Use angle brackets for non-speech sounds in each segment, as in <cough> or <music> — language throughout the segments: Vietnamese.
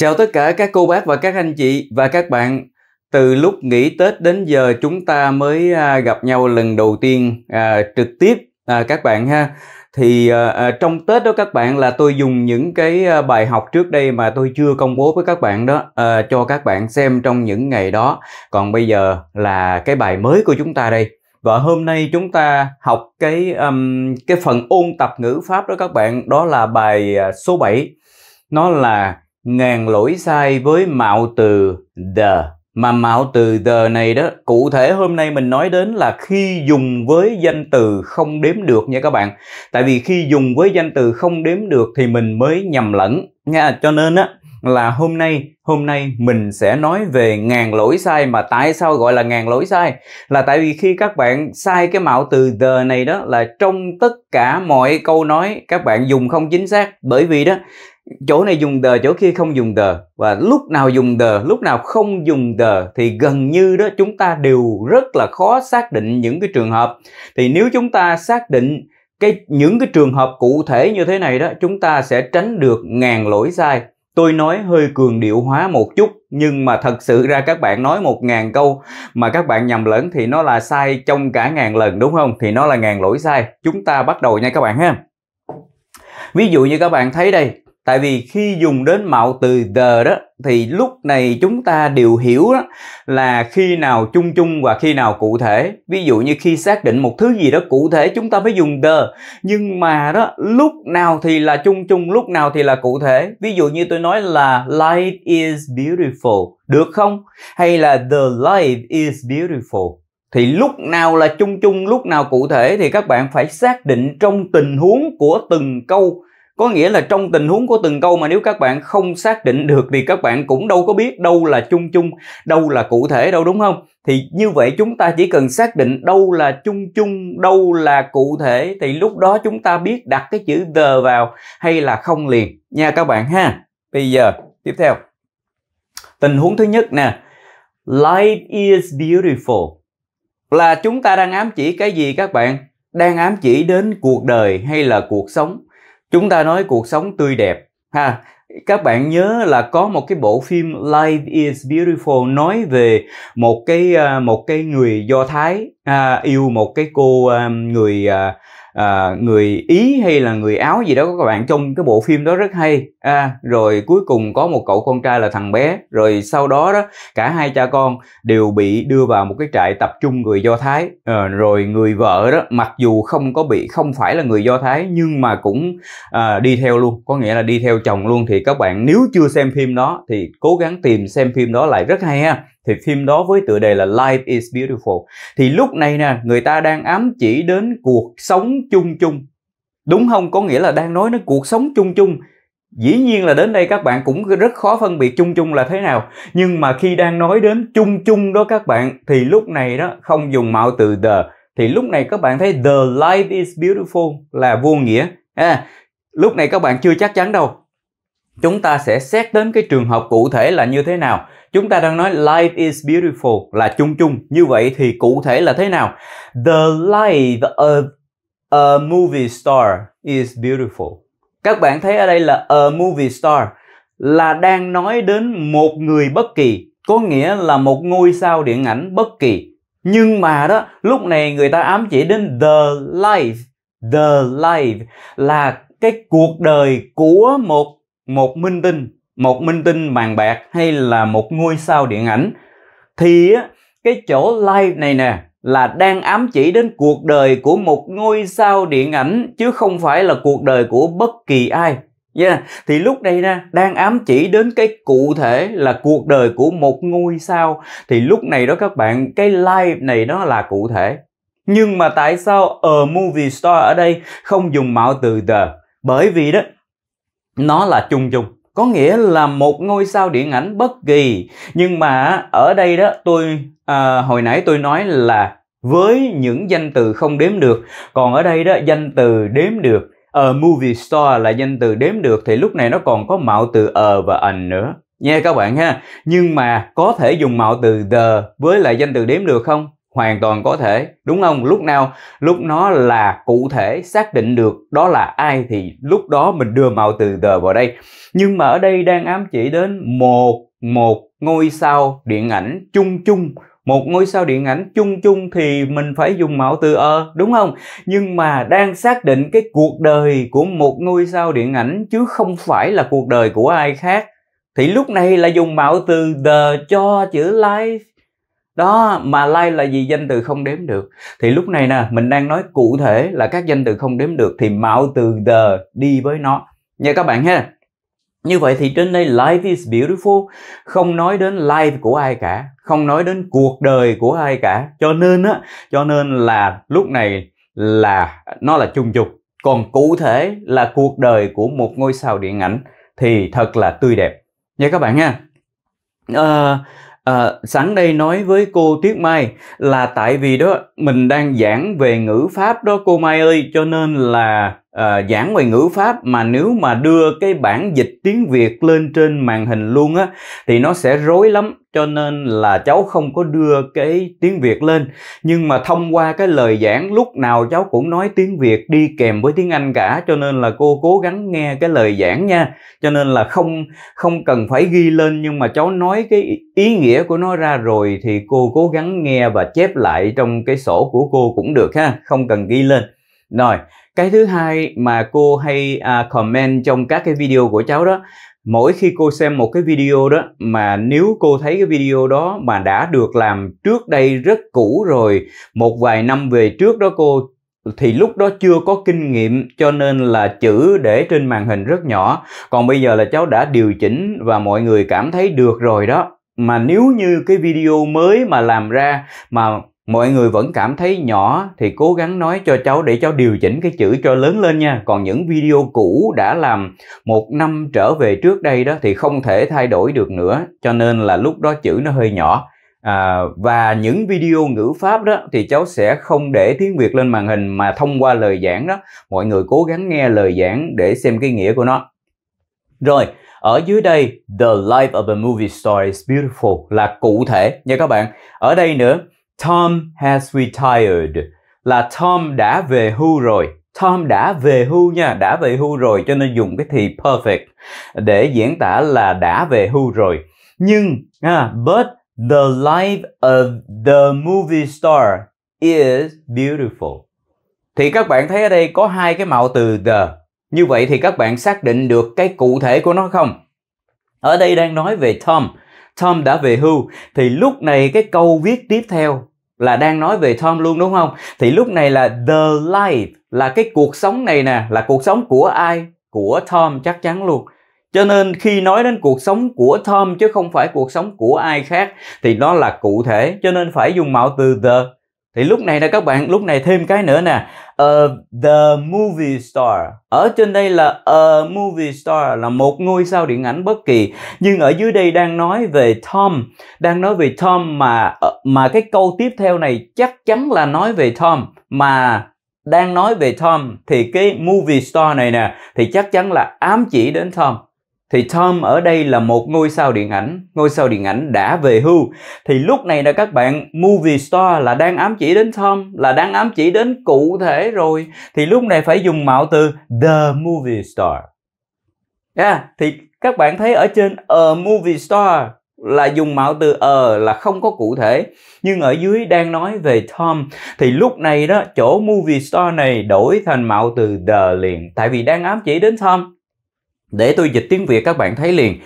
Chào tất cả các cô bác và các anh chị và các bạn. Từ lúc nghỉ Tết đến giờ chúng ta mới à, gặp nhau lần đầu tiên à, trực tiếp à, các bạn ha. Thì à, à trong Tết đó các bạn là tôi dùng những cái à, bài học trước đây mà tôi chưa công bố với các bạn đó à, cho các bạn xem trong những ngày đó. Còn bây giờ là cái bài mới của chúng ta đây và hôm nay chúng ta học cái um, cái phần ôn tập ngữ pháp đó các bạn đó là bài số 7 nó là ngàn lỗi sai với mạo từ the mà mạo từ the này đó cụ thể hôm nay mình nói đến là khi dùng với danh từ không đếm được nha các bạn tại vì khi dùng với danh từ không đếm được thì mình mới nhầm lẫn nha cho nên á là hôm nay hôm nay mình sẽ nói về ngàn lỗi sai mà tại sao gọi là ngàn lỗi sai là tại vì khi các bạn sai cái mạo từ the này đó là trong tất cả mọi câu nói các bạn dùng không chính xác bởi vì đó chỗ này dùng the chỗ kia không dùng the và lúc nào dùng the lúc nào không dùng the thì gần như đó chúng ta đều rất là khó xác định những cái trường hợp thì nếu chúng ta xác định cái những cái trường hợp cụ thể như thế này đó chúng ta sẽ tránh được ngàn lỗi sai tôi nói hơi cường điệu hóa một chút nhưng mà thật sự ra các bạn nói một ngàn câu mà các bạn nhầm lẫn thì nó là sai trong cả ngàn lần đúng không thì nó là ngàn lỗi sai chúng ta bắt đầu nha các bạn ha ví dụ như các bạn thấy đây tại vì khi dùng đến mạo từ the đó thì lúc này chúng ta đều hiểu đó là khi nào chung chung và khi nào cụ thể ví dụ như khi xác định một thứ gì đó cụ thể chúng ta phải dùng the nhưng mà đó lúc nào thì là chung chung lúc nào thì là cụ thể ví dụ như tôi nói là light is beautiful được không hay là the light is beautiful thì lúc nào là chung chung lúc nào cụ thể thì các bạn phải xác định trong tình huống của từng câu có nghĩa là trong tình huống của từng câu mà nếu các bạn không xác định được thì các bạn cũng đâu có biết đâu là chung chung đâu là cụ thể đâu đúng không thì như vậy chúng ta chỉ cần xác định đâu là chung chung đâu là cụ thể thì lúc đó chúng ta biết đặt cái chữ the vào hay là không liền nha các bạn ha bây giờ tiếp theo tình huống thứ nhất nè light is beautiful là chúng ta đang ám chỉ cái gì các bạn đang ám chỉ đến cuộc đời hay là cuộc sống chúng ta nói cuộc sống tươi đẹp ha các bạn nhớ là có một cái bộ phim Life is Beautiful nói về một cái à, một cái người Do Thái à, yêu một cái cô à, người à, à, người ý hay là người áo gì đó các bạn trong cái bộ phim đó rất hay à, rồi cuối cùng có một cậu con trai là thằng bé rồi sau đó đó cả hai cha con đều bị đưa vào một cái trại tập trung người do thái à, rồi người vợ đó mặc dù không có bị không phải là người do thái nhưng mà cũng à, đi theo luôn có nghĩa là đi theo chồng luôn thì các bạn nếu chưa xem phim đó thì cố gắng tìm xem phim đó lại rất hay ha thì phim đó với tựa đề là Life is Beautiful thì lúc này nè người ta đang ám chỉ đến cuộc sống chung chung đúng không có nghĩa là đang nói đến cuộc sống chung chung dĩ nhiên là đến đây các bạn cũng rất khó phân biệt chung chung là thế nào nhưng mà khi đang nói đến chung chung đó các bạn thì lúc này đó không dùng mạo từ the thì lúc này các bạn thấy the life is beautiful là vô nghĩa à, lúc này các bạn chưa chắc chắn đâu chúng ta sẽ xét đến cái trường hợp cụ thể là như thế nào Chúng ta đang nói life is beautiful là chung chung. Như vậy thì cụ thể là thế nào? The life of a movie star is beautiful. Các bạn thấy ở đây là a movie star là đang nói đến một người bất kỳ, có nghĩa là một ngôi sao điện ảnh bất kỳ. Nhưng mà đó, lúc này người ta ám chỉ đến the life, the life là cái cuộc đời của một một minh tinh một minh tinh màn bạc hay là một ngôi sao điện ảnh thì cái chỗ live này nè là đang ám chỉ đến cuộc đời của một ngôi sao điện ảnh chứ không phải là cuộc đời của bất kỳ ai yeah. thì lúc đây nè đang ám chỉ đến cái cụ thể là cuộc đời của một ngôi sao thì lúc này đó các bạn cái live này nó là cụ thể nhưng mà tại sao ở movie store ở đây không dùng mạo từ the bởi vì đó nó là chung chung có nghĩa là một ngôi sao điện ảnh bất kỳ nhưng mà ở đây đó tôi à, hồi nãy tôi nói là với những danh từ không đếm được còn ở đây đó danh từ đếm được a ờ, movie star là danh từ đếm được thì lúc này nó còn có mạo từ ờ và ảnh nữa nha các bạn ha nhưng mà có thể dùng mạo từ the với lại danh từ đếm được không hoàn toàn có thể đúng không lúc nào lúc nó là cụ thể xác định được đó là ai thì lúc đó mình đưa màu từ tờ vào đây nhưng mà ở đây đang ám chỉ đến một một ngôi sao điện ảnh chung chung một ngôi sao điện ảnh chung chung thì mình phải dùng mạo từ ờ đúng không nhưng mà đang xác định cái cuộc đời của một ngôi sao điện ảnh chứ không phải là cuộc đời của ai khác thì lúc này là dùng mạo từ the cho chữ life đó mà like là gì danh từ không đếm được thì lúc này nè mình đang nói cụ thể là các danh từ không đếm được thì mạo từ the đi với nó nha các bạn ha như vậy thì trên đây life is beautiful không nói đến life của ai cả không nói đến cuộc đời của ai cả cho nên á cho nên là lúc này là nó là chung chung còn cụ thể là cuộc đời của một ngôi sao điện ảnh thì thật là tươi đẹp nha các bạn ha uh, À, sẵn đây nói với cô Tuyết Mai là tại vì đó mình đang giảng về ngữ pháp đó cô Mai ơi cho nên là à, giảng về ngữ pháp mà nếu mà đưa cái bản dịch tiếng Việt lên trên màn hình luôn á thì nó sẽ rối lắm cho nên là cháu không có đưa cái tiếng Việt lên nhưng mà thông qua cái lời giảng lúc nào cháu cũng nói tiếng Việt đi kèm với tiếng Anh cả cho nên là cô cố gắng nghe cái lời giảng nha cho nên là không không cần phải ghi lên nhưng mà cháu nói cái ý nghĩa của nó ra rồi thì cô cố gắng nghe và chép lại trong cái sổ của cô cũng được ha không cần ghi lên rồi cái thứ hai mà cô hay uh, comment trong các cái video của cháu đó mỗi khi cô xem một cái video đó mà nếu cô thấy cái video đó mà đã được làm trước đây rất cũ rồi một vài năm về trước đó cô thì lúc đó chưa có kinh nghiệm cho nên là chữ để trên màn hình rất nhỏ còn bây giờ là cháu đã điều chỉnh và mọi người cảm thấy được rồi đó mà nếu như cái video mới mà làm ra mà mọi người vẫn cảm thấy nhỏ thì cố gắng nói cho cháu để cháu điều chỉnh cái chữ cho lớn lên nha còn những video cũ đã làm một năm trở về trước đây đó thì không thể thay đổi được nữa cho nên là lúc đó chữ nó hơi nhỏ à, và những video ngữ pháp đó thì cháu sẽ không để tiếng việt lên màn hình mà thông qua lời giảng đó mọi người cố gắng nghe lời giảng để xem cái nghĩa của nó rồi ở dưới đây the life of a movie star is beautiful là cụ thể nha các bạn ở đây nữa Tom has retired là Tom đã về hưu rồi. Tom đã về hưu nha, đã về hưu rồi cho nên dùng cái thì perfect để diễn tả là đã về hưu rồi. Nhưng à, but the life of the movie star is beautiful. Thì các bạn thấy ở đây có hai cái mạo từ the. Như vậy thì các bạn xác định được cái cụ thể của nó không? Ở đây đang nói về Tom Tom đã về hưu thì lúc này cái câu viết tiếp theo là đang nói về Tom luôn đúng không? Thì lúc này là the life là cái cuộc sống này nè, là cuộc sống của ai? Của Tom chắc chắn luôn. Cho nên khi nói đến cuộc sống của Tom chứ không phải cuộc sống của ai khác thì nó là cụ thể, cho nên phải dùng mạo từ the thì lúc này nè các bạn lúc này thêm cái nữa nè uh, the movie star ở trên đây là a ờ, movie star là một ngôi sao điện ảnh bất kỳ nhưng ở dưới đây đang nói về Tom đang nói về Tom mà ờ, mà cái câu tiếp theo này chắc chắn là nói về Tom mà đang nói về Tom thì cái movie star này nè thì chắc chắn là ám chỉ đến Tom thì Tom ở đây là một ngôi sao điện ảnh, ngôi sao điện ảnh đã về hưu. Thì lúc này là các bạn movie star là đang ám chỉ đến Tom, là đang ám chỉ đến cụ thể rồi. Thì lúc này phải dùng mạo từ the movie star. Yeah, thì các bạn thấy ở trên a movie star là dùng mạo từ ờ là không có cụ thể nhưng ở dưới đang nói về Tom thì lúc này đó chỗ movie star này đổi thành mạo từ the liền tại vì đang ám chỉ đến Tom để tôi dịch tiếng Việt các bạn thấy liền.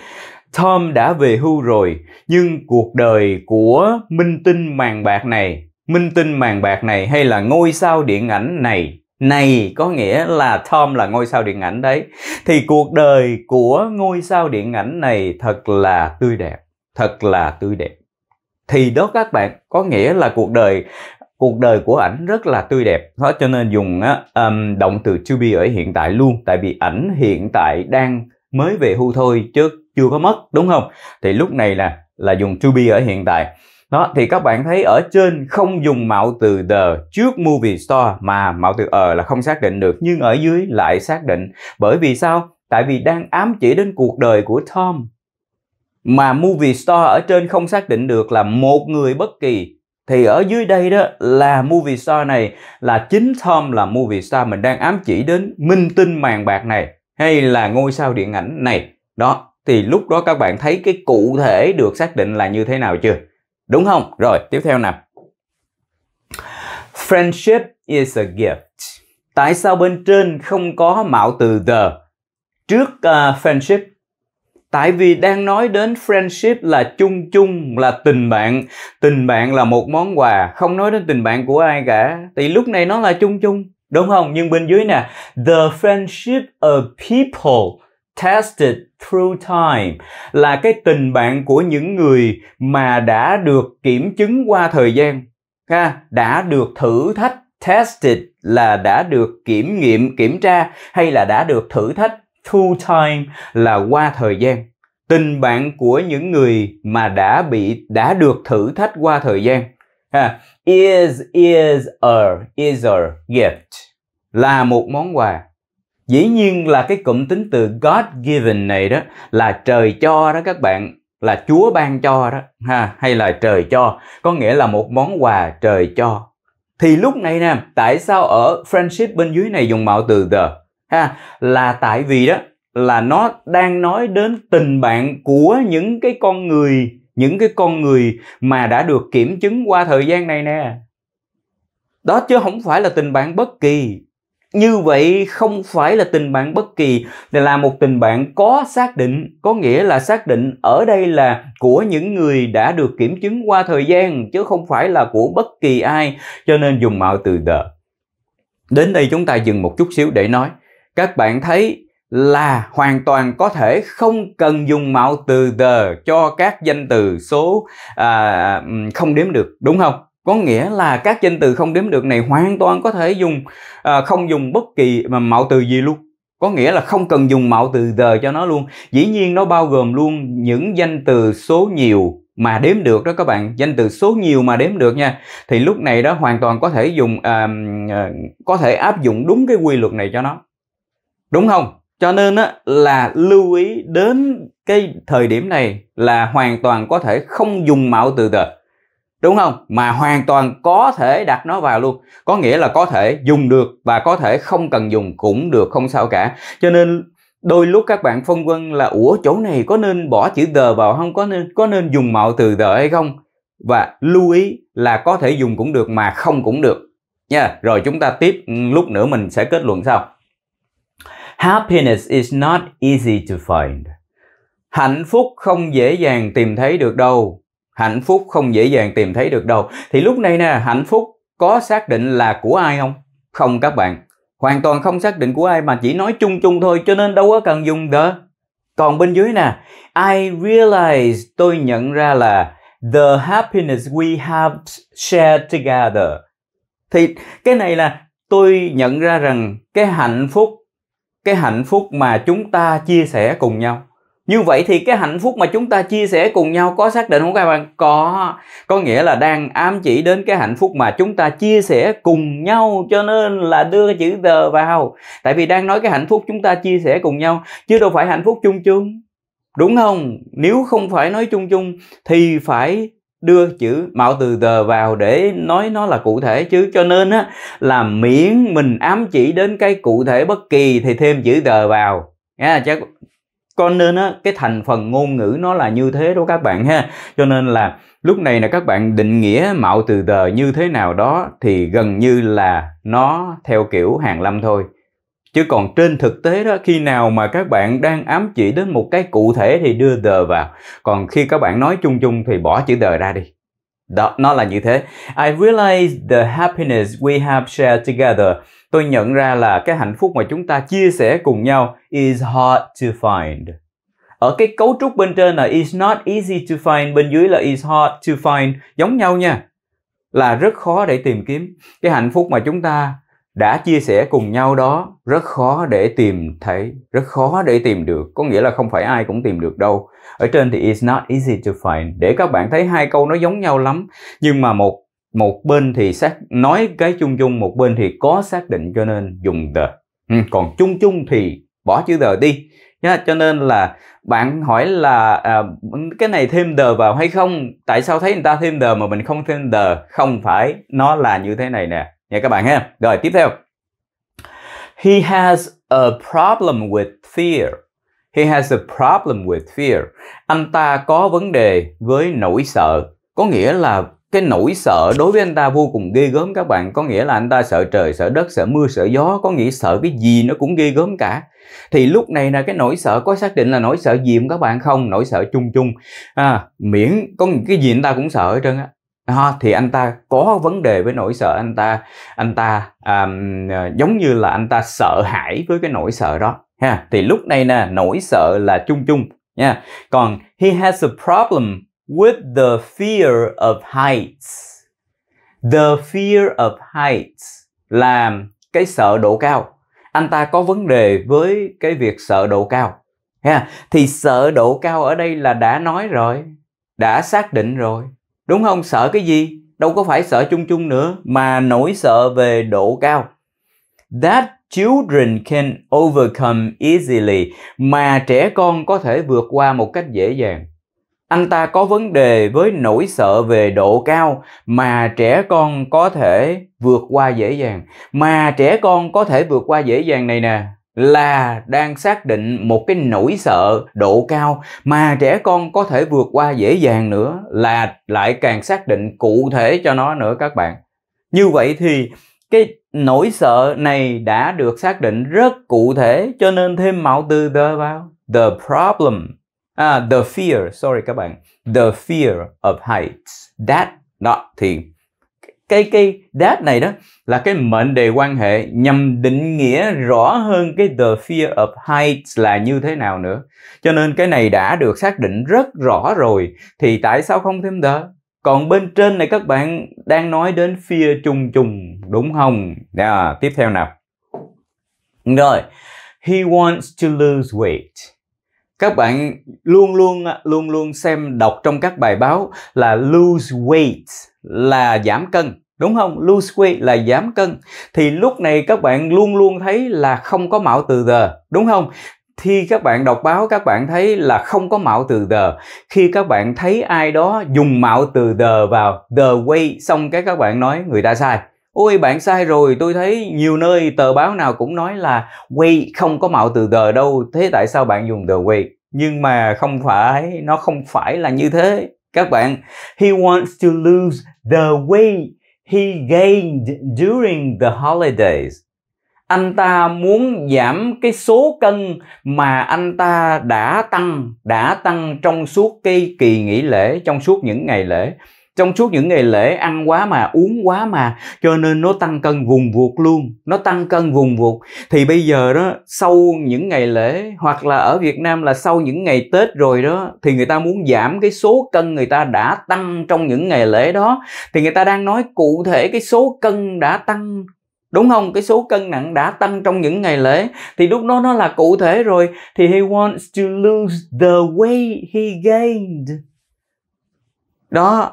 Tom đã về hưu rồi, nhưng cuộc đời của minh tinh màn bạc này, minh tinh màn bạc này hay là ngôi sao điện ảnh này này có nghĩa là Tom là ngôi sao điện ảnh đấy thì cuộc đời của ngôi sao điện ảnh này thật là tươi đẹp thật là tươi đẹp thì đó các bạn có nghĩa là cuộc đời cuộc đời của ảnh rất là tươi đẹp đó cho nên dùng um, động từ to be ở hiện tại luôn tại vì ảnh hiện tại đang mới về hưu thôi chứ chưa có mất đúng không thì lúc này là là dùng to be ở hiện tại đó thì các bạn thấy ở trên không dùng mạo từ the trước movie store mà mạo từ ở ờ là không xác định được nhưng ở dưới lại xác định bởi vì sao tại vì đang ám chỉ đến cuộc đời của Tom mà movie store ở trên không xác định được là một người bất kỳ thì ở dưới đây đó là movie star này là chính Tom là movie star mình đang ám chỉ đến minh tinh màn bạc này hay là ngôi sao điện ảnh này đó thì lúc đó các bạn thấy cái cụ thể được xác định là như thế nào chưa đúng không rồi tiếp theo nào friendship is a gift tại sao bên trên không có mạo từ the trước uh, friendship tại vì đang nói đến friendship là chung chung là tình bạn tình bạn là một món quà không nói đến tình bạn của ai cả thì lúc này nó là chung chung đúng không nhưng bên dưới nè the friendship of people tested through time là cái tình bạn của những người mà đã được kiểm chứng qua thời gian ha đã được thử thách tested là đã được kiểm nghiệm kiểm tra hay là đã được thử thách through time là qua thời gian tình bạn của những người mà đã bị đã được thử thách qua thời gian ha. is is a er, is a er, gift là một món quà dĩ nhiên là cái cụm tính từ God given này đó là trời cho đó các bạn là Chúa ban cho đó ha hay là trời cho có nghĩa là một món quà trời cho thì lúc này nè tại sao ở friendship bên dưới này dùng mạo từ the ha là tại vì đó là nó đang nói đến tình bạn của những cái con người những cái con người mà đã được kiểm chứng qua thời gian này nè đó chứ không phải là tình bạn bất kỳ như vậy không phải là tình bạn bất kỳ là một tình bạn có xác định có nghĩa là xác định ở đây là của những người đã được kiểm chứng qua thời gian chứ không phải là của bất kỳ ai cho nên dùng mạo từ the đến đây chúng ta dừng một chút xíu để nói các bạn thấy là hoàn toàn có thể không cần dùng mạo từ the cho các danh từ số à, không đếm được đúng không có nghĩa là các danh từ không đếm được này hoàn toàn có thể dùng à, không dùng bất kỳ mà mạo từ gì luôn có nghĩa là không cần dùng mạo từ the cho nó luôn dĩ nhiên nó bao gồm luôn những danh từ số nhiều mà đếm được đó các bạn danh từ số nhiều mà đếm được nha thì lúc này đó hoàn toàn có thể dùng à, à có thể áp dụng đúng cái quy luật này cho nó đúng không cho nên á, là lưu ý đến cái thời điểm này là hoàn toàn có thể không dùng mạo từ tờ đúng không mà hoàn toàn có thể đặt nó vào luôn có nghĩa là có thể dùng được và có thể không cần dùng cũng được không sao cả cho nên đôi lúc các bạn phân vân là ủa chỗ này có nên bỏ chữ the vào không có nên có nên dùng mạo từ the hay không và lưu ý là có thể dùng cũng được mà không cũng được nha rồi chúng ta tiếp ừ, lúc nữa mình sẽ kết luận sau Happiness is not easy to find. Hạnh phúc không dễ dàng tìm thấy được đâu. Hạnh phúc không dễ dàng tìm thấy được đâu. Thì lúc này nè, hạnh phúc có xác định là của ai không? Không các bạn. Hoàn toàn không xác định của ai mà chỉ nói chung chung thôi cho nên đâu có cần dùng the. Còn bên dưới nè, I realize tôi nhận ra là the happiness we have shared together. Thì cái này là tôi nhận ra rằng cái hạnh phúc cái hạnh phúc mà chúng ta chia sẻ cùng nhau như vậy thì cái hạnh phúc mà chúng ta chia sẻ cùng nhau có xác định không các bạn có có nghĩa là đang ám chỉ đến cái hạnh phúc mà chúng ta chia sẻ cùng nhau cho nên là đưa chữ tờ vào tại vì đang nói cái hạnh phúc chúng ta chia sẻ cùng nhau chứ đâu phải hạnh phúc chung chung đúng không nếu không phải nói chung chung thì phải đưa chữ mạo từ tờ vào để nói nó là cụ thể chứ cho nên á là miễn mình ám chỉ đến cái cụ thể bất kỳ thì thêm chữ tờ vào nha chắc con nên á cái thành phần ngôn ngữ nó là như thế đó các bạn ha cho nên là lúc này là các bạn định nghĩa mạo từ tờ như thế nào đó thì gần như là nó theo kiểu hàng lâm thôi chứ còn trên thực tế đó khi nào mà các bạn đang ám chỉ đến một cái cụ thể thì đưa the vào còn khi các bạn nói chung chung thì bỏ chữ the ra đi đó, nó là như thế. I realize the happiness we have shared together. Tôi nhận ra là cái hạnh phúc mà chúng ta chia sẻ cùng nhau is hard to find. Ở cái cấu trúc bên trên là is not easy to find, bên dưới là is hard to find, giống nhau nha. Là rất khó để tìm kiếm cái hạnh phúc mà chúng ta đã chia sẻ cùng nhau đó rất khó để tìm thấy, rất khó để tìm được, có nghĩa là không phải ai cũng tìm được đâu. Ở trên thì it's not easy to find. Để các bạn thấy hai câu nó giống nhau lắm, nhưng mà một một bên thì xác nói cái chung chung, một bên thì có xác định cho nên dùng the. Ừ, còn chung chung thì bỏ chữ the đi. cho nên là bạn hỏi là à, cái này thêm the vào hay không? Tại sao thấy người ta thêm the mà mình không thêm the? Không phải, nó là như thế này nè nha các bạn ha rồi tiếp theo he has a problem with fear he has a problem with fear anh ta có vấn đề với nỗi sợ có nghĩa là cái nỗi sợ đối với anh ta vô cùng ghê gớm các bạn có nghĩa là anh ta sợ trời sợ đất sợ mưa sợ gió có nghĩa sợ cái gì nó cũng ghê gớm cả thì lúc này là cái nỗi sợ có xác định là nỗi sợ gì không các bạn không nỗi sợ chung chung à, miễn có cái gì anh ta cũng sợ hết trơn á ha, thì anh ta có vấn đề với nỗi sợ anh ta anh ta um, giống như là anh ta sợ hãi với cái nỗi sợ đó ha thì lúc này nè nỗi sợ là chung chung nha còn he has a problem with the fear of heights the fear of heights là cái sợ độ cao anh ta có vấn đề với cái việc sợ độ cao ha thì sợ độ cao ở đây là đã nói rồi đã xác định rồi Đúng không? Sợ cái gì? Đâu có phải sợ chung chung nữa mà nỗi sợ về độ cao. That children can overcome easily mà trẻ con có thể vượt qua một cách dễ dàng. Anh ta có vấn đề với nỗi sợ về độ cao mà trẻ con có thể vượt qua dễ dàng. Mà trẻ con có thể vượt qua dễ dàng này nè, là đang xác định một cái nỗi sợ độ cao mà trẻ con có thể vượt qua dễ dàng nữa là lại càng xác định cụ thể cho nó nữa các bạn như vậy thì cái nỗi sợ này đã được xác định rất cụ thể cho nên thêm mạo từ the vào the problem à, the fear sorry các bạn the fear of heights that đó thì cái cái that này đó là cái mệnh đề quan hệ nhằm định nghĩa rõ hơn cái the fear of heights là như thế nào nữa cho nên cái này đã được xác định rất rõ rồi thì tại sao không thêm the còn bên trên này các bạn đang nói đến fear chung chung đúng không à, tiếp theo nào rồi he wants to lose weight các bạn luôn luôn luôn luôn xem đọc trong các bài báo là lose weight là giảm cân đúng không lose weight là giảm cân thì lúc này các bạn luôn luôn thấy là không có mạo từ the đúng không khi các bạn đọc báo các bạn thấy là không có mạo từ the khi các bạn thấy ai đó dùng mạo từ the vào the way xong cái các bạn nói người ta sai ôi bạn sai rồi tôi thấy nhiều nơi tờ báo nào cũng nói là way không có mạo từ the đâu thế tại sao bạn dùng the way nhưng mà không phải nó không phải là như thế các bạn he wants to lose the way he gained during the holidays. Anh ta muốn giảm cái số cân mà anh ta đã tăng, đã tăng trong suốt cái kỳ nghỉ lễ, trong suốt những ngày lễ trong suốt những ngày lễ ăn quá mà uống quá mà cho nên nó tăng cân vùng vuột luôn nó tăng cân vùng vuột thì bây giờ đó sau những ngày lễ hoặc là ở Việt Nam là sau những ngày Tết rồi đó thì người ta muốn giảm cái số cân người ta đã tăng trong những ngày lễ đó thì người ta đang nói cụ thể cái số cân đã tăng đúng không cái số cân nặng đã tăng trong những ngày lễ thì lúc đó nó là cụ thể rồi thì he wants to lose the weight he gained đó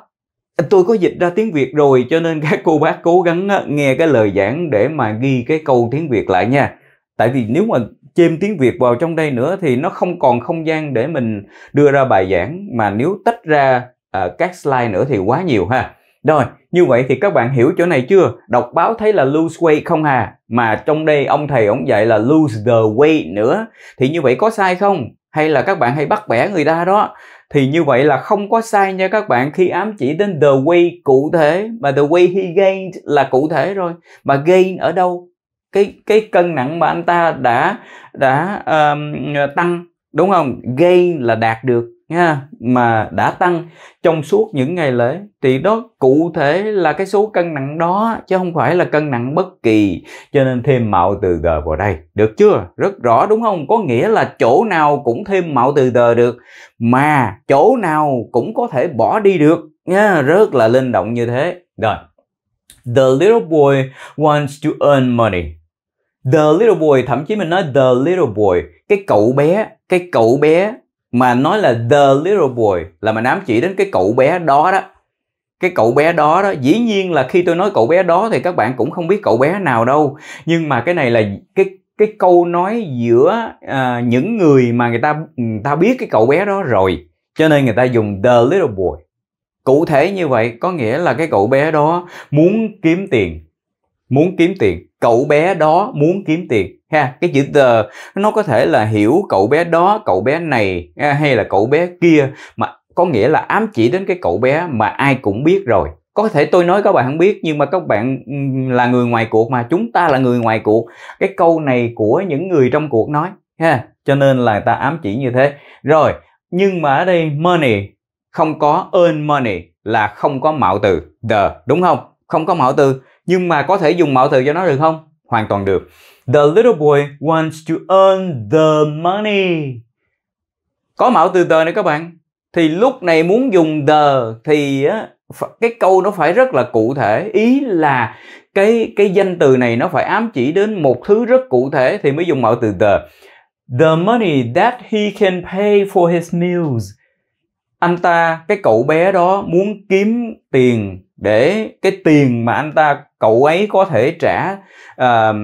tôi có dịch ra tiếng Việt rồi cho nên các cô bác cố gắng nghe cái lời giảng để mà ghi cái câu tiếng Việt lại nha. Tại vì nếu mà chêm tiếng Việt vào trong đây nữa thì nó không còn không gian để mình đưa ra bài giảng mà nếu tách ra uh, các slide nữa thì quá nhiều ha. Rồi, như vậy thì các bạn hiểu chỗ này chưa? Đọc báo thấy là lose way không hà, mà trong đây ông thầy ông dạy là lose the way nữa. Thì như vậy có sai không? Hay là các bạn hay bắt bẻ người ta đó? thì như vậy là không có sai nha các bạn khi ám chỉ đến the way cụ thể mà the way he gained là cụ thể rồi mà gain ở đâu cái cái cân nặng mà anh ta đã đã um, tăng đúng không gain là đạt được nha mà đã tăng trong suốt những ngày lễ thì đó cụ thể là cái số cân nặng đó chứ không phải là cân nặng bất kỳ cho nên thêm mạo từ g vào đây được chưa rất rõ đúng không có nghĩa là chỗ nào cũng thêm mạo từ g được mà chỗ nào cũng có thể bỏ đi được nha rất là linh động như thế rồi the little boy wants to earn money the little boy thậm chí mình nói the little boy cái cậu bé cái cậu bé mà nói là the little boy là mình ám chỉ đến cái cậu bé đó đó cái cậu bé đó đó dĩ nhiên là khi tôi nói cậu bé đó thì các bạn cũng không biết cậu bé nào đâu nhưng mà cái này là cái cái câu nói giữa uh, những người mà người ta người ta biết cái cậu bé đó rồi cho nên người ta dùng the little boy cụ thể như vậy có nghĩa là cái cậu bé đó muốn kiếm tiền muốn kiếm tiền cậu bé đó muốn kiếm tiền ha cái chữ the nó có thể là hiểu cậu bé đó cậu bé này à, hay là cậu bé kia mà có nghĩa là ám chỉ đến cái cậu bé mà ai cũng biết rồi có thể tôi nói các bạn không biết nhưng mà các bạn là người ngoài cuộc mà chúng ta là người ngoài cuộc cái câu này của những người trong cuộc nói ha cho nên là ta ám chỉ như thế rồi nhưng mà ở đây money không có earn money là không có mạo từ the đúng không không có mạo từ nhưng mà có thể dùng mạo từ cho nó được không hoàn toàn được the little boy wants to earn the money có mạo từ the này các bạn thì lúc này muốn dùng the thì cái câu nó phải rất là cụ thể ý là cái cái danh từ này nó phải ám chỉ đến một thứ rất cụ thể thì mới dùng mạo từ the the money that he can pay for his meals anh ta cái cậu bé đó muốn kiếm tiền để cái tiền mà anh ta cậu ấy có thể trả uh,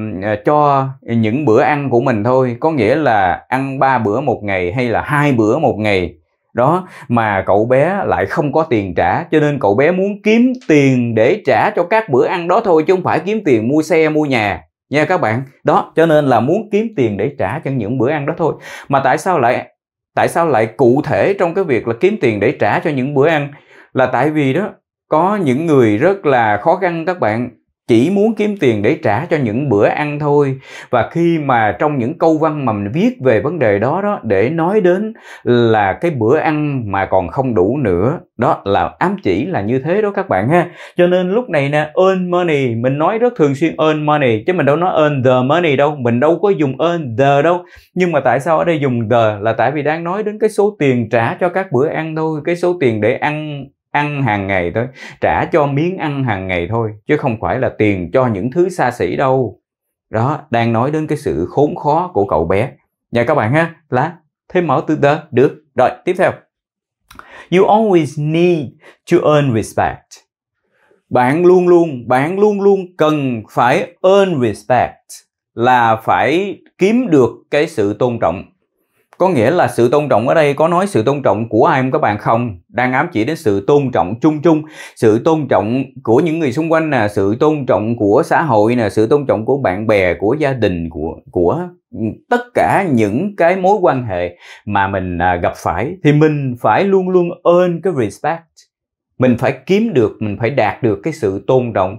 cho những bữa ăn của mình thôi có nghĩa là ăn ba bữa một ngày hay là hai bữa một ngày đó mà cậu bé lại không có tiền trả cho nên cậu bé muốn kiếm tiền để trả cho các bữa ăn đó thôi chứ không phải kiếm tiền mua xe mua nhà nha các bạn đó cho nên là muốn kiếm tiền để trả cho những bữa ăn đó thôi mà tại sao lại tại sao lại cụ thể trong cái việc là kiếm tiền để trả cho những bữa ăn là tại vì đó có những người rất là khó khăn các bạn chỉ muốn kiếm tiền để trả cho những bữa ăn thôi và khi mà trong những câu văn mà mình viết về vấn đề đó đó để nói đến là cái bữa ăn mà còn không đủ nữa đó là ám chỉ là như thế đó các bạn ha cho nên lúc này nè earn money mình nói rất thường xuyên earn money chứ mình đâu nói earn the money đâu mình đâu có dùng earn the đâu nhưng mà tại sao ở đây dùng the là tại vì đang nói đến cái số tiền trả cho các bữa ăn thôi cái số tiền để ăn ăn hàng ngày thôi trả cho miếng ăn hàng ngày thôi chứ không phải là tiền cho những thứ xa xỉ đâu đó đang nói đến cái sự khốn khó của cậu bé nhà các bạn ha lá thêm mở từ đó được rồi tiếp theo you always need to earn respect bạn luôn luôn bạn luôn luôn cần phải earn respect là phải kiếm được cái sự tôn trọng có nghĩa là sự tôn trọng ở đây có nói sự tôn trọng của ai không các bạn không? Đang ám chỉ đến sự tôn trọng chung chung, sự tôn trọng của những người xung quanh nè, sự tôn trọng của xã hội nè, sự tôn trọng của bạn bè, của gia đình, của của tất cả những cái mối quan hệ mà mình à, gặp phải thì mình phải luôn luôn earn cái respect mình phải kiếm được mình phải đạt được cái sự tôn trọng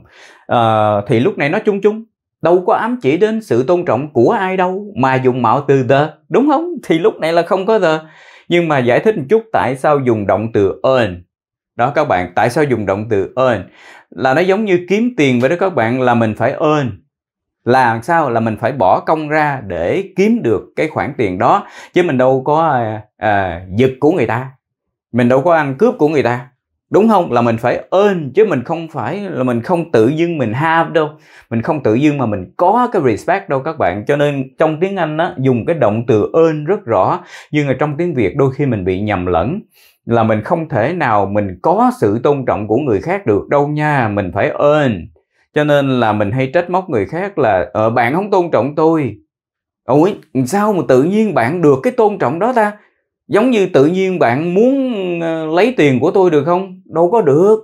à, thì lúc này nó chung chung đâu có ám chỉ đến sự tôn trọng của ai đâu mà dùng mạo từ the đúng không thì lúc này là không có the nhưng mà giải thích một chút tại sao dùng động từ earn đó các bạn tại sao dùng động từ earn là nó giống như kiếm tiền vậy đó các bạn là mình phải earn là sao là mình phải bỏ công ra để kiếm được cái khoản tiền đó chứ mình đâu có à, à, giật của người ta mình đâu có ăn cướp của người ta đúng không là mình phải earn chứ mình không phải là mình không tự dưng mình have đâu mình không tự dưng mà mình có cái respect đâu các bạn cho nên trong tiếng anh á dùng cái động từ earn rất rõ nhưng mà trong tiếng việt đôi khi mình bị nhầm lẫn là mình không thể nào mình có sự tôn trọng của người khác được đâu nha mình phải earn cho nên là mình hay trách móc người khác là ờ, bạn không tôn trọng tôi ủa sao mà tự nhiên bạn được cái tôn trọng đó ta giống như tự nhiên bạn muốn ờ, lấy tiền của tôi được không đâu có được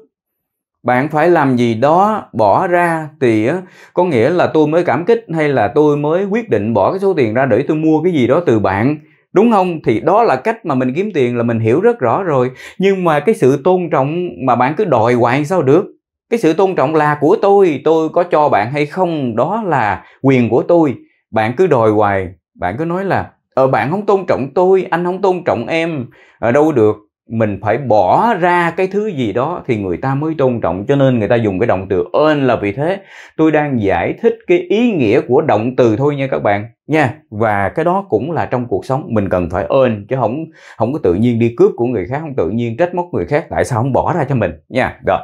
bạn phải làm gì đó bỏ ra thì có nghĩa là tôi mới cảm kích hay là tôi mới quyết định bỏ cái số tiền ra để tôi mua cái gì đó từ bạn đúng không thì đó là cách mà mình kiếm tiền là mình hiểu rất rõ rồi nhưng mà cái sự tôn trọng mà bạn cứ đòi hoài sao được cái sự tôn trọng là của tôi tôi có cho bạn hay không đó là quyền của tôi bạn cứ đòi hoài bạn cứ nói là ờ, bạn không tôn trọng tôi anh không tôn trọng em ở ờ, đâu được mình phải bỏ ra cái thứ gì đó thì người ta mới tôn trọng cho nên người ta dùng cái động từ earn là vì thế tôi đang giải thích cái ý nghĩa của động từ thôi nha các bạn nha và cái đó cũng là trong cuộc sống mình cần phải earn chứ không không có tự nhiên đi cướp của người khác không tự nhiên trách móc người khác tại sao không bỏ ra cho mình nha rồi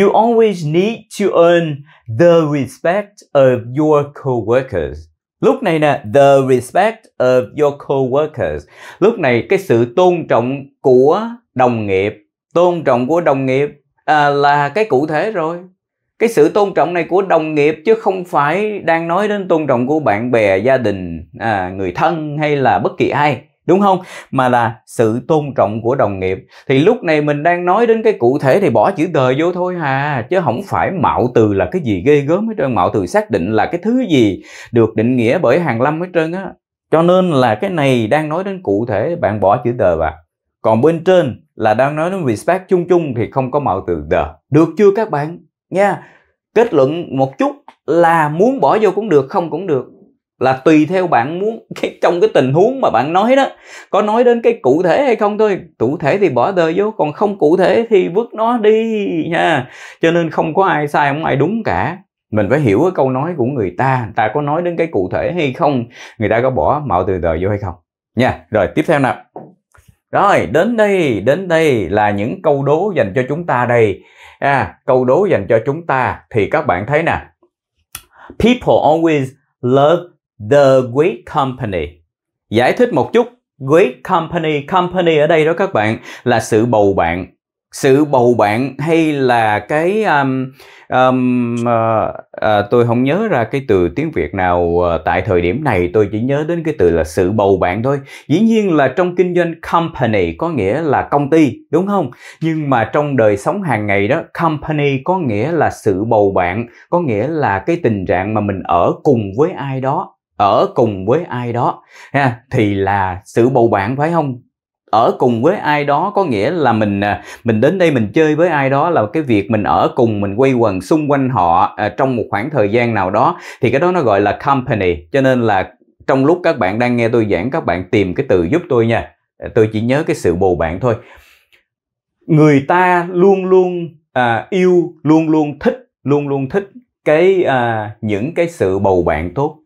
You always need to earn the respect of your coworkers Lúc này nè, the respect of your co-workers. Lúc này cái sự tôn trọng của đồng nghiệp, tôn trọng của đồng nghiệp à, là cái cụ thể rồi. Cái sự tôn trọng này của đồng nghiệp chứ không phải đang nói đến tôn trọng của bạn bè, gia đình, à, người thân hay là bất kỳ ai đúng không mà là sự tôn trọng của đồng nghiệp thì lúc này mình đang nói đến cái cụ thể thì bỏ chữ tờ vô thôi hà chứ không phải mạo từ là cái gì ghê gớm hết trơn mạo từ xác định là cái thứ gì được định nghĩa bởi hàng lâm hết trơn á cho nên là cái này đang nói đến cụ thể bạn bỏ chữ tờ vào còn bên trên là đang nói đến respect chung chung thì không có mạo từ tờ được chưa các bạn nha kết luận một chút là muốn bỏ vô cũng được không cũng được là tùy theo bạn muốn <laughs> cái trong cái tình huống mà bạn nói đó có nói đến cái cụ thể hay không thôi cụ thể thì bỏ đời vô còn không cụ thể thì vứt nó đi nha cho nên không có ai sai không ai đúng cả mình phải hiểu cái câu nói của người ta người ta có nói đến cái cụ thể hay không người ta có bỏ mạo từ đời vô hay không nha rồi tiếp theo nào rồi đến đây đến đây là những câu đố dành cho chúng ta đây à, câu đố dành cho chúng ta thì các bạn thấy nè people always love The Great Company. Giải thích một chút, Great Company, company ở đây đó các bạn là sự bầu bạn. Sự bầu bạn hay là cái um, um, uh, uh, tôi không nhớ ra cái từ tiếng Việt nào uh, tại thời điểm này tôi chỉ nhớ đến cái từ là sự bầu bạn thôi. Dĩ nhiên là trong kinh doanh company có nghĩa là công ty, đúng không? Nhưng mà trong đời sống hàng ngày đó, company có nghĩa là sự bầu bạn, có nghĩa là cái tình trạng mà mình ở cùng với ai đó ở cùng với ai đó ha thì là sự bầu bạn phải không ở cùng với ai đó có nghĩa là mình à, mình đến đây mình chơi với ai đó là cái việc mình ở cùng mình quay quần xung quanh họ à, trong một khoảng thời gian nào đó thì cái đó nó gọi là company cho nên là trong lúc các bạn đang nghe tôi giảng các bạn tìm cái từ giúp tôi nha à, tôi chỉ nhớ cái sự bầu bạn thôi người ta luôn luôn à, yêu luôn luôn thích luôn luôn thích cái à, những cái sự bầu bạn tốt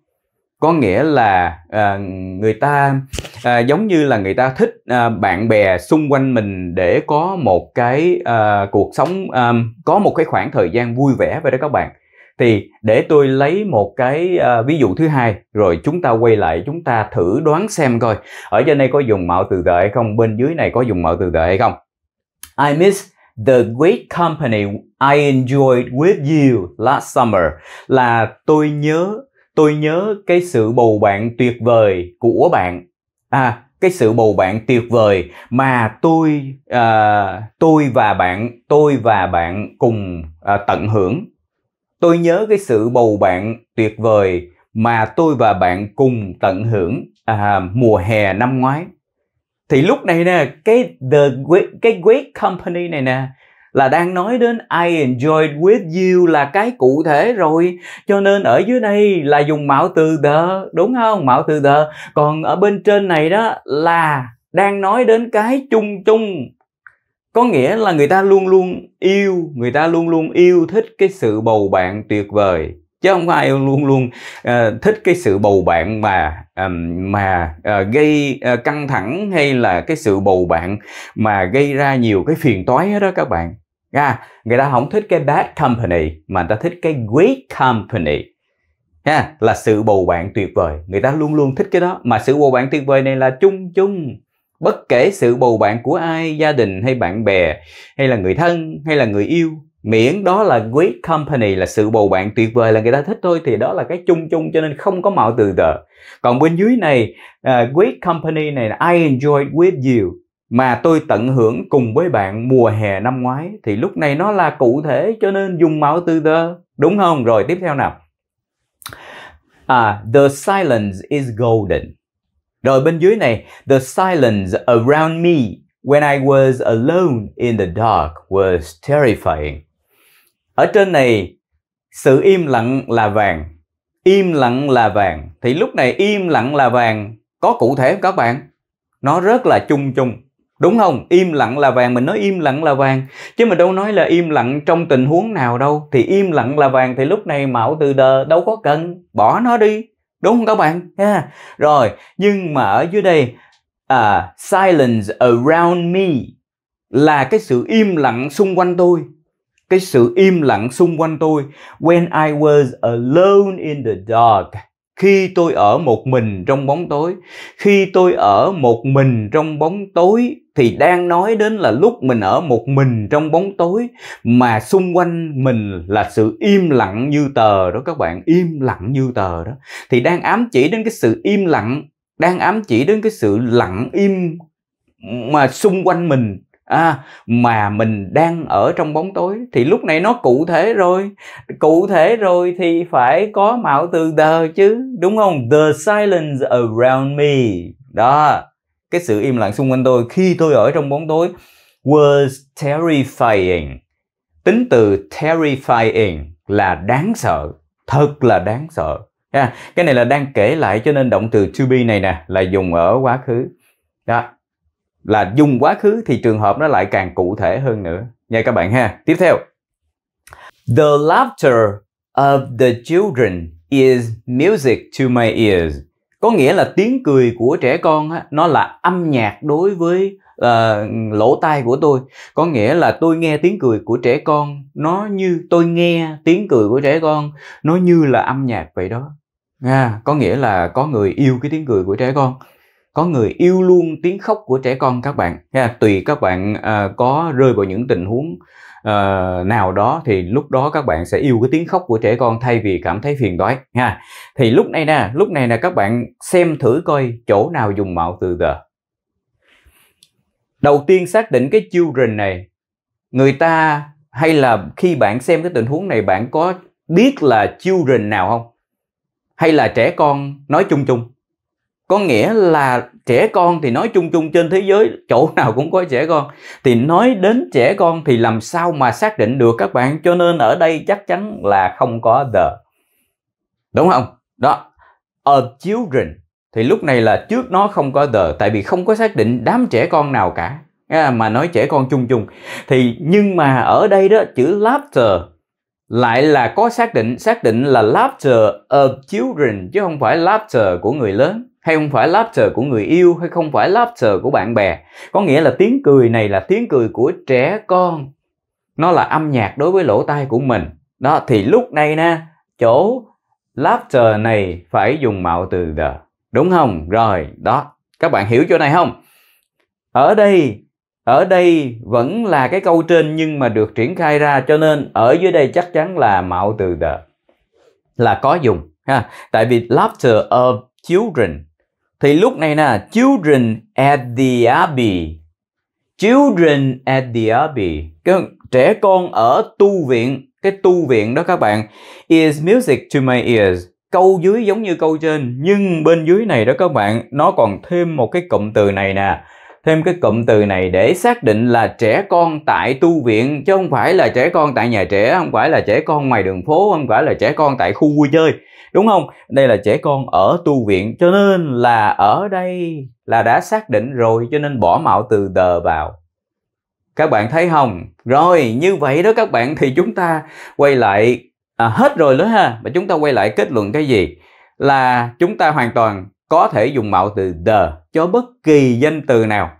có nghĩa là à, người ta à, giống như là người ta thích à, bạn bè xung quanh mình để có một cái à, cuộc sống à, có một cái khoảng thời gian vui vẻ vậy đó các bạn thì để tôi lấy một cái à, ví dụ thứ hai rồi chúng ta quay lại chúng ta thử đoán xem coi ở trên đây có dùng mạo từ gợi không bên dưới này có dùng mạo từ gợi hay không I miss the great company I enjoyed with you last summer là tôi nhớ tôi nhớ cái sự bầu bạn tuyệt vời của bạn à cái sự bầu bạn tuyệt vời mà tôi à, tôi và bạn tôi và bạn cùng à, tận hưởng tôi nhớ cái sự bầu bạn tuyệt vời mà tôi và bạn cùng tận hưởng à, mùa hè năm ngoái thì lúc này nè cái the cái great company này nè là đang nói đến I enjoyed with you là cái cụ thể rồi cho nên ở dưới đây là dùng mạo từ the đúng không mạo từ the còn ở bên trên này đó là đang nói đến cái chung chung có nghĩa là người ta luôn luôn yêu người ta luôn luôn yêu thích cái sự bầu bạn tuyệt vời chứ không phải yêu luôn luôn uh, thích cái sự bầu bạn mà um, mà uh, gây uh, căng thẳng hay là cái sự bầu bạn mà gây ra nhiều cái phiền toái hết đó các bạn yeah, người ta không thích cái bad company mà người ta thích cái great company yeah, là sự bầu bạn tuyệt vời người ta luôn luôn thích cái đó mà sự bầu bạn tuyệt vời này là chung chung bất kể sự bầu bạn của ai gia đình hay bạn bè hay là người thân hay là người yêu miễn đó là great company là sự bầu bạn tuyệt vời là người ta thích thôi thì đó là cái chung chung cho nên không có mạo từ tờ còn bên dưới này uh, great company này là I enjoy with you mà tôi tận hưởng cùng với bạn mùa hè năm ngoái thì lúc này nó là cụ thể cho nên dùng mạo từ the đúng không rồi tiếp theo nào à, the silence is golden rồi bên dưới này the silence around me when I was alone in the dark was terrifying ở trên này sự im lặng là vàng im lặng là vàng thì lúc này im lặng là vàng có cụ thể không các bạn nó rất là chung chung đúng không im lặng là vàng mình nói im lặng là vàng chứ mình đâu nói là im lặng trong tình huống nào đâu thì im lặng là vàng thì lúc này mạo từ đờ đâu có cần bỏ nó đi đúng không các bạn ha yeah. rồi nhưng mà ở dưới đây uh, silence around me là cái sự im lặng xung quanh tôi cái sự im lặng xung quanh tôi when I was alone in the dark khi tôi ở một mình trong bóng tối khi tôi ở một mình trong bóng tối thì đang nói đến là lúc mình ở một mình trong bóng tối mà xung quanh mình là sự im lặng như tờ đó các bạn im lặng như tờ đó thì đang ám chỉ đến cái sự im lặng đang ám chỉ đến cái sự lặng im mà xung quanh mình à, mà mình đang ở trong bóng tối thì lúc này nó cụ thể rồi cụ thể rồi thì phải có mạo từ the chứ đúng không the silence around me đó cái sự im lặng xung quanh tôi khi tôi ở trong bóng tối was terrifying tính từ terrifying là đáng sợ thật là đáng sợ yeah. cái này là đang kể lại cho nên động từ to be này nè là dùng ở quá khứ đó là dùng quá khứ thì trường hợp nó lại càng cụ thể hơn nữa nha các bạn ha tiếp theo the laughter of the children is music to my ears có nghĩa là tiếng cười của trẻ con á, nó là âm nhạc đối với uh, lỗ tai của tôi có nghĩa là tôi nghe tiếng cười của trẻ con nó như tôi nghe tiếng cười của trẻ con nó như là âm nhạc vậy đó à, có nghĩa là có người yêu cái tiếng cười của trẻ con có người yêu luôn tiếng khóc của trẻ con các bạn ha tùy các bạn à, có rơi vào những tình huống à, nào đó thì lúc đó các bạn sẽ yêu cái tiếng khóc của trẻ con thay vì cảm thấy phiền toái ha thì lúc này nè lúc này nè các bạn xem thử coi chỗ nào dùng mạo từ the đầu tiên xác định cái children này người ta hay là khi bạn xem cái tình huống này bạn có biết là children nào không hay là trẻ con nói chung chung có nghĩa là trẻ con thì nói chung chung trên thế giới chỗ nào cũng có trẻ con thì nói đến trẻ con thì làm sao mà xác định được các bạn cho nên ở đây chắc chắn là không có the đúng không đó a children thì lúc này là trước nó không có the tại vì không có xác định đám trẻ con nào cả mà nói trẻ con chung chung thì nhưng mà ở đây đó chữ laughter lại là có xác định xác định là laughter of children chứ không phải laughter của người lớn hay không phải laughter của người yêu hay không phải laughter của bạn bè có nghĩa là tiếng cười này là tiếng cười của trẻ con nó là âm nhạc đối với lỗ tai của mình đó thì lúc này nè chỗ laughter này phải dùng mạo từ the đúng không rồi đó các bạn hiểu chỗ này không ở đây ở đây vẫn là cái câu trên nhưng mà được triển khai ra cho nên ở dưới đây chắc chắn là mạo từ the là có dùng ha tại vì laughter of children thì lúc này nè children at the abbey children at the abbey cái trẻ con ở tu viện cái tu viện đó các bạn is music to my ears câu dưới giống như câu trên nhưng bên dưới này đó các bạn nó còn thêm một cái cụm từ này nè thêm cái cụm từ này để xác định là trẻ con tại tu viện chứ không phải là trẻ con tại nhà trẻ không phải là trẻ con ngoài đường phố không phải là trẻ con tại khu vui chơi đúng không đây là trẻ con ở tu viện cho nên là ở đây là đã xác định rồi cho nên bỏ mạo từ đờ vào các bạn thấy không rồi như vậy đó các bạn thì chúng ta quay lại à, hết rồi đó ha và chúng ta quay lại kết luận cái gì là chúng ta hoàn toàn có thể dùng mạo từ the cho bất kỳ danh từ nào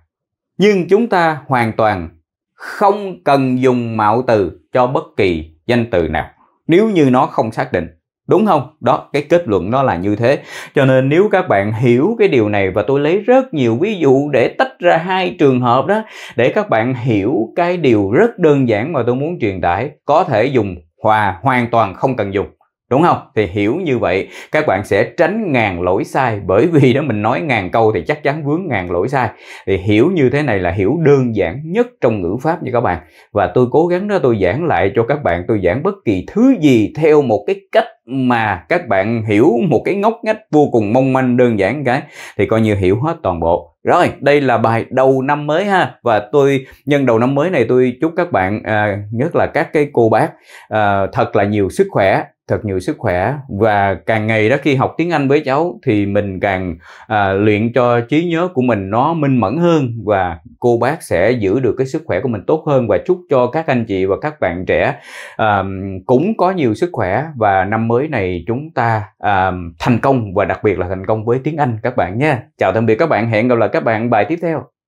nhưng chúng ta hoàn toàn không cần dùng mạo từ cho bất kỳ danh từ nào nếu như nó không xác định đúng không đó cái kết luận nó là như thế cho nên nếu các bạn hiểu cái điều này và tôi lấy rất nhiều ví dụ để tách ra hai trường hợp đó để các bạn hiểu cái điều rất đơn giản mà tôi muốn truyền tải có thể dùng hòa hoàn toàn không cần dùng đúng không thì hiểu như vậy các bạn sẽ tránh ngàn lỗi sai bởi vì đó mình nói ngàn câu thì chắc chắn vướng ngàn lỗi sai thì hiểu như thế này là hiểu đơn giản nhất trong ngữ pháp như các bạn và tôi cố gắng đó tôi giảng lại cho các bạn tôi giảng bất kỳ thứ gì theo một cái cách mà các bạn hiểu một cái ngóc ngách vô cùng mong manh đơn giản cái thì coi như hiểu hết toàn bộ rồi đây là bài đầu năm mới ha và tôi nhân đầu năm mới này tôi chúc các bạn à, nhất là các cái cô bác à, thật là nhiều sức khỏe thật nhiều sức khỏe và càng ngày đó khi học tiếng Anh với cháu thì mình càng à, luyện cho trí nhớ của mình nó minh mẫn hơn và cô bác sẽ giữ được cái sức khỏe của mình tốt hơn và chúc cho các anh chị và các bạn trẻ à, cũng có nhiều sức khỏe và năm mới này chúng ta à, thành công và đặc biệt là thành công với tiếng Anh các bạn nha. Chào tạm biệt các bạn, hẹn gặp lại các bạn bài tiếp theo.